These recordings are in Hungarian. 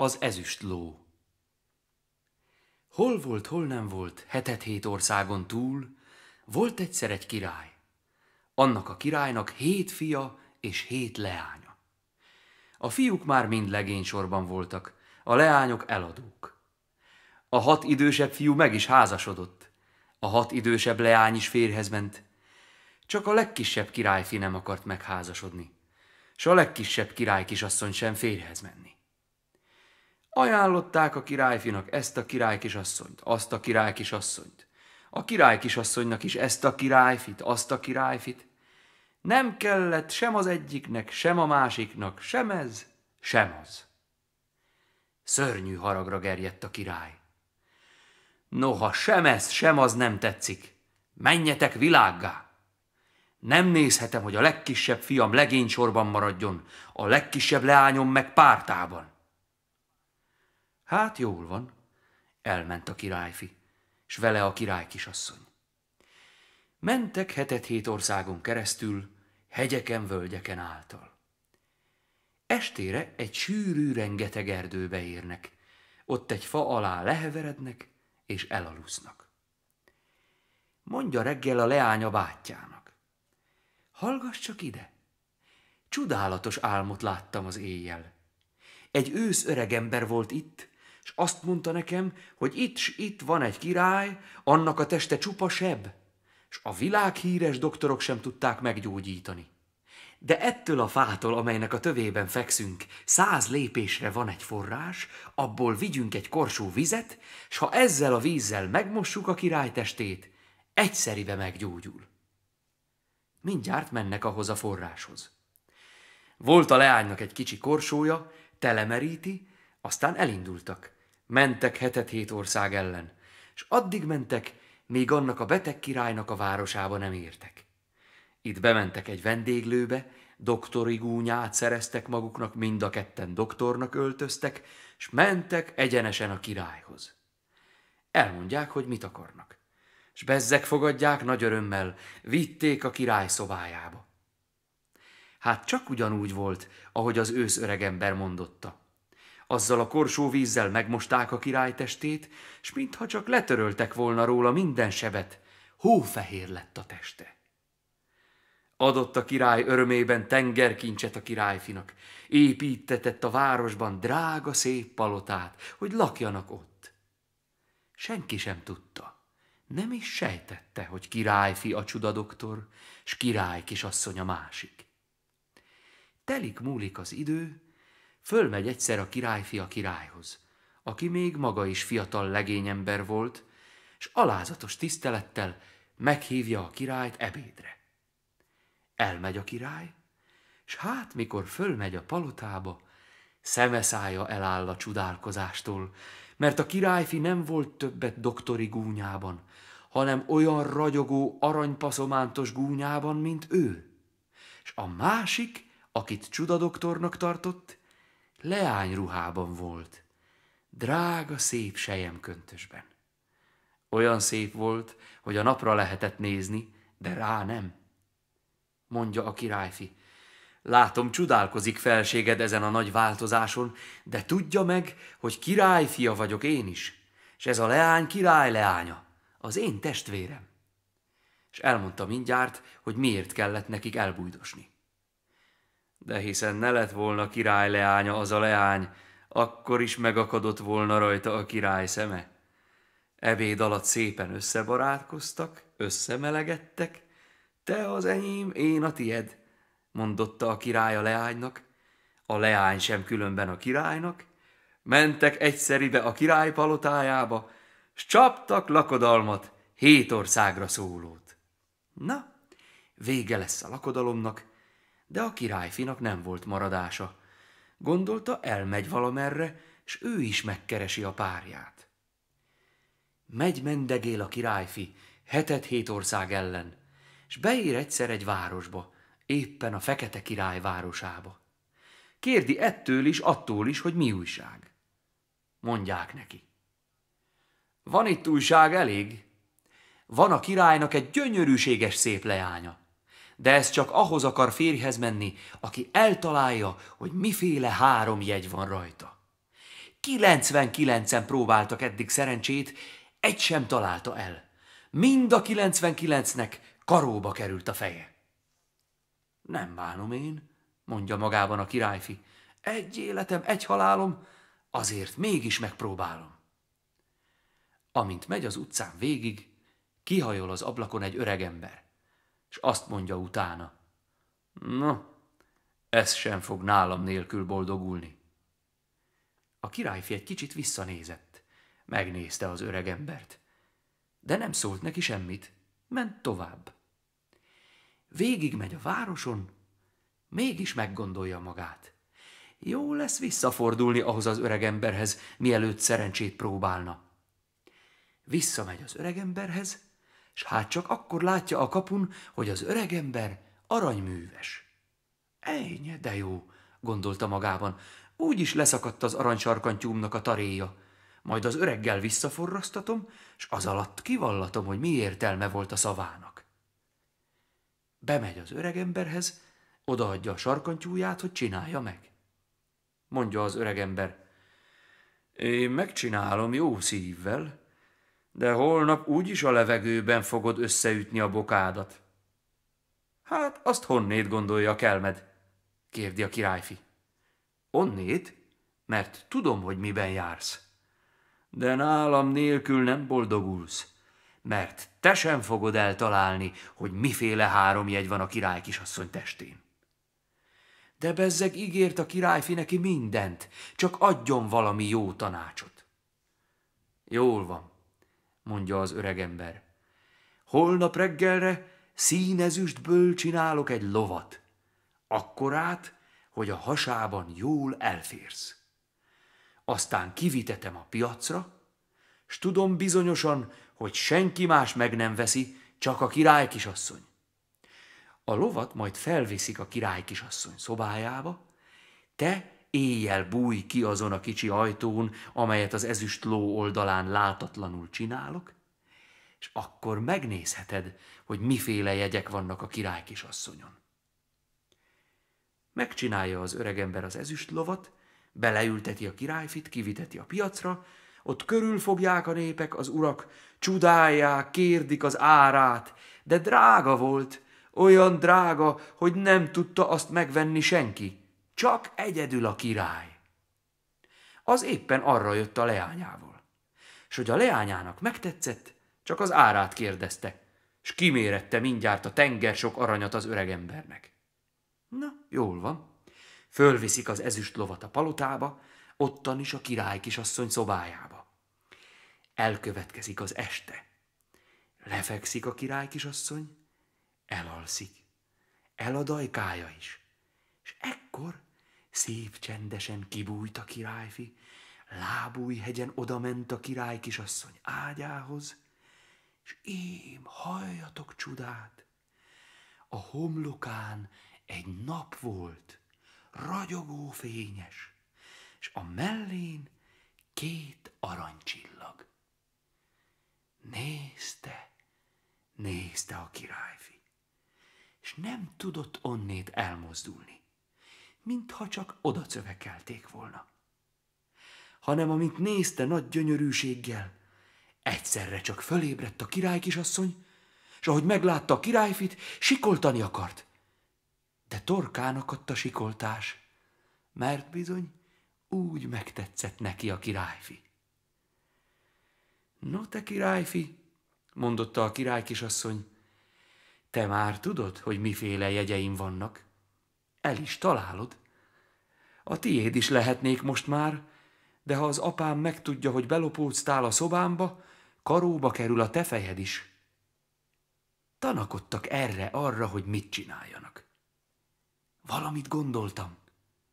az ezüst ló. Hol volt, hol nem volt, hetet-hét országon túl, volt egyszer egy király. Annak a királynak hét fia és hét leánya. A fiúk már mind legénysorban voltak, a leányok eladók. A hat idősebb fiú meg is házasodott, a hat idősebb leány is férhez ment. Csak a legkisebb királyfi nem akart megházasodni, s a legkisebb király kisasszony sem férhez menni. Ajánlották a királyfinak ezt a király kisasszonyt, azt a király kisasszonyt. A király kisasszonynak is ezt a királyfit, azt a királyfit. Nem kellett sem az egyiknek, sem a másiknak, sem ez, sem az. Szörnyű haragra gerjedt a király. Noha sem ez, sem az nem tetszik, menjetek világgá! Nem nézhetem, hogy a legkisebb fiam legénysorban maradjon, a legkisebb leányom meg pártában. Hát jól van, elment a királyfi, és vele a király kisasszony. Mentek hetet-hét országon keresztül, hegyeken, völgyeken által. Estére egy sűrű, rengeteg erdőbe érnek, ott egy fa alá leheverednek, és elalusznak. Mondja reggel a leánya bátyjának. Hallgass csak ide! Csodálatos álmot láttam az éjjel. Egy ősz öregember volt itt, és azt mondta nekem, hogy itt s itt van egy király, annak a teste csupa seb, és a világ híres doktorok sem tudták meggyógyítani. De ettől a fától, amelynek a tövében fekszünk, száz lépésre van egy forrás, abból vigyünk egy korsó vizet, s ha ezzel a vízzel megmossuk a király testét, egyszeribe meggyógyul. Mindjárt mennek ahhoz a forráshoz. Volt a leánynak egy kicsi korsója, telemeríti, aztán elindultak mentek hetet hét ország ellen, és addig mentek, még annak a beteg királynak a városába nem értek. Itt bementek egy vendéglőbe, doktori gúnyát szereztek maguknak, mind a ketten doktornak öltöztek, és mentek egyenesen a királyhoz. Elmondják, hogy mit akarnak. S bezzek fogadják nagy örömmel, vitték a király szobájába. Hát csak ugyanúgy volt, ahogy az ősz öregember mondotta. Azzal a korsó vízzel megmosták a király testét, s mintha csak letöröltek volna róla minden sebet, hófehér lett a teste. Adott a király örömében tengerkincset a királyfinak, építetett a városban drága szép palotát, hogy lakjanak ott. Senki sem tudta, nem is sejtette, hogy királyfi a doktor, s király kisasszony a másik. Telik múlik az idő, Fölmegy egyszer a királyfi a királyhoz, aki még maga is fiatal legényember volt, és alázatos tisztelettel meghívja a királyt ebédre. Elmegy a király, s hát mikor fölmegy a palotába, szemeszája eláll a csodálkozástól, mert a királyfi nem volt többet doktori gúnyában, hanem olyan ragyogó aranypaszomántos gúnyában, mint ő. És a másik, akit csuda doktornak tartott, leányruhában volt, drága szép sejem köntösben. Olyan szép volt, hogy a napra lehetett nézni, de rá nem. Mondja a királyfi, Látom, csodálkozik felséged ezen a nagy változáson, de tudja meg, hogy királyfia vagyok én is, és ez a leány király leánya, az én testvérem. És elmondta mindjárt, hogy miért kellett nekik elbújdosni. De hiszen ne lett volna király leánya az a leány, akkor is megakadott volna rajta a király szeme. Ebéd alatt szépen összebarátkoztak, összemelegedtek, te az enyém, én a tied, mondotta a király a leánynak, a leány sem különben a királynak, mentek egyszeribe a király palotájába, s csaptak lakodalmat, hét országra szólót. Na, vége lesz a lakodalomnak, de a királyfinak nem volt maradása. Gondolta, elmegy valamerre, s ő is megkeresi a párját. Megy mendegél a királyfi, hetet hét ország ellen, s beír egyszer egy városba, éppen a Fekete Király városába. Kérdi ettől is, attól is, hogy mi újság. Mondják neki. Van itt újság elég? Van a királynak egy gyönyörűséges szép leánya, de ez csak ahhoz akar férjhez menni, aki eltalálja, hogy miféle három jegy van rajta. 99-en próbáltak eddig szerencsét, egy sem találta el. Mind a 99-nek karóba került a feje. Nem bánom én, mondja magában a királyfi. Egy életem, egy halálom, azért mégis megpróbálom. Amint megy az utcán végig, kihajol az ablakon egy öregember és azt mondja utána. Na, ez sem fog nálam nélkül boldogulni. A királyfi egy kicsit visszanézett, megnézte az öreg embert, de nem szólt neki semmit, ment tovább. Végig megy a városon, mégis meggondolja magát. Jó lesz visszafordulni ahhoz az öregemberhez, mielőtt szerencsét próbálna. Visszamegy az öregemberhez, s hát csak akkor látja a kapun, hogy az öregember aranyműves. Ejnye, de jó, gondolta magában, úgy is leszakadt az aranysarkantyúmnak a taréja. Majd az öreggel visszaforrasztatom, s az alatt kivallatom, hogy mi értelme volt a szavának. Bemegy az öregemberhez, odaadja a sarkantyúját, hogy csinálja meg. Mondja az öregember, én megcsinálom jó szívvel, de holnap úgyis a levegőben fogod összeütni a bokádat. Hát azt honnét gondolja kelmed? kérdi a királyfi. Onnét, mert tudom, hogy miben jársz. De nálam nélkül nem boldogulsz, mert te sem fogod eltalálni, hogy miféle három jegy van a király kisasszony testén. De bezzeg ígért a királyfi neki mindent, csak adjon valami jó tanácsot. Jól van, mondja az öregember. Holnap reggelre színezüstből csinálok egy lovat, akkorát, hogy a hasában jól elférsz. Aztán kivitetem a piacra, s tudom bizonyosan, hogy senki más meg nem veszi, csak a király kisasszony. A lovat majd felviszik a király kisasszony szobájába, te éjjel búj ki azon a kicsi ajtón, amelyet az ezüst ló oldalán látatlanul csinálok, és akkor megnézheted, hogy miféle jegyek vannak a király kisasszonyon. Megcsinálja az öregember az ezüst lovat, beleülteti a királyfit, kiviteti a piacra, ott körülfogják a népek, az urak, csudálják, kérdik az árát, de drága volt, olyan drága, hogy nem tudta azt megvenni senki. Csak egyedül a király. Az éppen arra jött a leányával. És hogy a leányának megtetszett, csak az árát kérdezte, és kimérette mindjárt a tenger sok aranyat az öregembernek. Na, jól van. Fölviszik az ezüst lovat a palotába, ottan is a király kisasszony szobájába. Elkövetkezik az este. Lefekszik a király kisasszony, elalszik. El a dajkája is. És ekkor Szép csendesen kibújt a királyfi, lábújhegyen odament a király kisasszony ágyához, és én halljatok csodát! A homlokán egy nap volt, ragyogó fényes, és a mellén két aranycsillag. Nézte, nézte a királyfi, és nem tudott onnét elmozdulni mintha csak odacövekelték volna. Hanem amint nézte nagy gyönyörűséggel, egyszerre csak fölébredt a kisasszony, és ahogy meglátta a királyfit, sikoltani akart. De torkán akadt a sikoltás, mert bizony úgy megtetszett neki a királyfi. No te királyfi, mondotta a kisasszony, te már tudod, hogy miféle jegyeim vannak. El is találod. A tiéd is lehetnék most már, de ha az apám megtudja, hogy belopódsztál a szobámba, karóba kerül a te fejed is. Tanakodtak erre, arra, hogy mit csináljanak. Valamit gondoltam,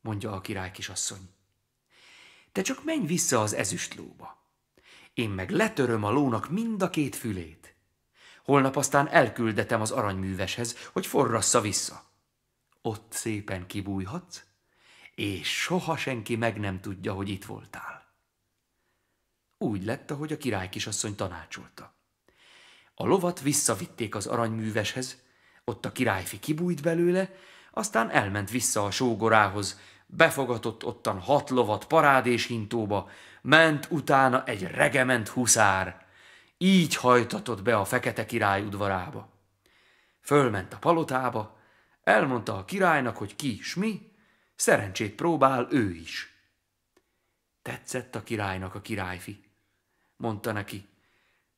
mondja a király kisasszony. Te csak menj vissza az ezüstlóba. Én meg letöröm a lónak mind a két fülét. Holnap aztán elküldetem az aranyműveshez, hogy forrassa vissza ott szépen kibújhatsz, és soha senki meg nem tudja, hogy itt voltál. Úgy lett, ahogy a király kisasszony tanácsolta. A lovat visszavitték az aranyműveshez, ott a királyfi kibújt belőle, aztán elment vissza a sógorához, befogatott ottan hat lovat hintóba, ment utána egy regement huszár, így hajtatott be a fekete király udvarába. Fölment a palotába, Elmondta a királynak, hogy ki is mi, szerencsét próbál ő is. Tetszett a királynak a királyfi. Mondta neki,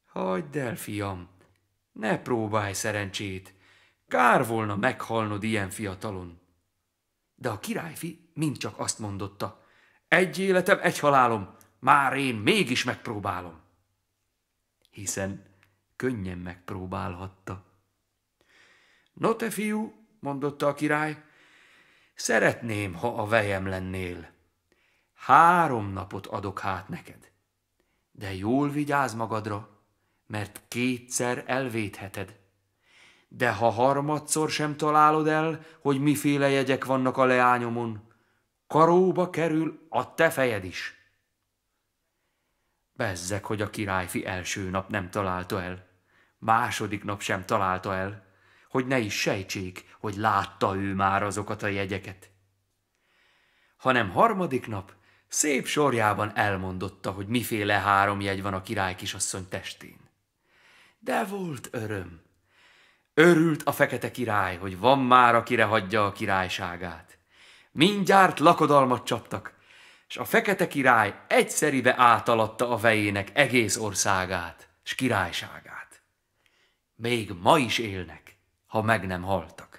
hagyd el, fiam, ne próbálj szerencsét, kár volna meghalnod ilyen fiatalon. De a királyfi mind csak azt mondotta, egy életem, egy halálom, már én mégis megpróbálom. Hiszen könnyen megpróbálhatta. No te fiú, mondotta a király, szeretném, ha a vejem lennél. Három napot adok hát neked, de jól vigyázz magadra, mert kétszer elvédheted. De ha harmadszor sem találod el, hogy miféle jegyek vannak a leányomon, karóba kerül a te fejed is. Bezzek, hogy a királyfi első nap nem találta el, második nap sem találta el, hogy ne is sejtsék, hogy látta ő már azokat a jegyeket. Hanem harmadik nap szép sorjában elmondotta, hogy miféle három jegy van a király kisasszony testén. De volt öröm. Örült a fekete király, hogy van már, akire hagyja a királyságát. Mindjárt lakodalmat csaptak, és a fekete király egyszeribe átaladta a vejének egész országát, s királyságát. Még ma is élnek ha meg nem haltak.